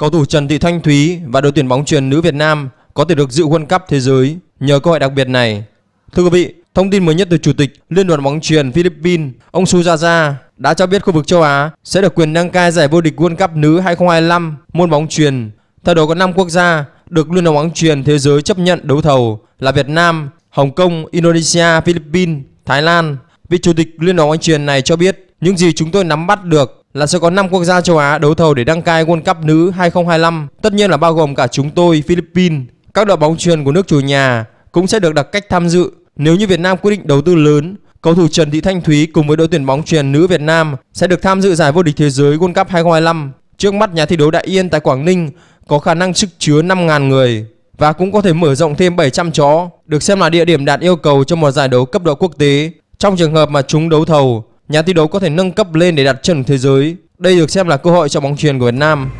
Cầu thủ Trần Thị Thanh Thúy và đội tuyển bóng truyền nữ Việt Nam có thể được dự World Cup thế giới nhờ cơ hội đặc biệt này. Thưa quý vị, thông tin mới nhất từ Chủ tịch Liên đoàn bóng truyền Philippines, ông Suzaza đã cho biết khu vực châu Á sẽ được quyền đăng cai giải vô địch World Cup nữ 2025 môn bóng truyền. Theo đó có 5 quốc gia được Liên đoàn bóng truyền thế giới chấp nhận đấu thầu là Việt Nam, Hồng Kông, Indonesia, Philippines, Thái Lan. Vị Chủ tịch Liên đoàn bóng truyền này cho biết những gì chúng tôi nắm bắt được là sẽ có 5 quốc gia châu Á đấu thầu để đăng cai World Cup nữ 2025, tất nhiên là bao gồm cả chúng tôi Philippines. Các đội bóng truyền của nước chủ nhà cũng sẽ được đặt cách tham dự. Nếu như Việt Nam quyết định đầu tư lớn, cầu thủ Trần Thị Thanh Thúy cùng với đội tuyển bóng truyền nữ Việt Nam sẽ được tham dự giải vô địch thế giới World Cup 2025. Trước mắt nhà thi đấu Đại Yên tại Quảng Ninh có khả năng sức chứa 5.000 người và cũng có thể mở rộng thêm 700 chó, được xem là địa điểm đạt yêu cầu cho một giải đấu cấp độ quốc tế. Trong trường hợp mà chúng đấu thầu, nhà thi đấu có thể nâng cấp lên để đặt chân thế giới. Đây được xem là cơ hội cho bóng truyền của Việt Nam.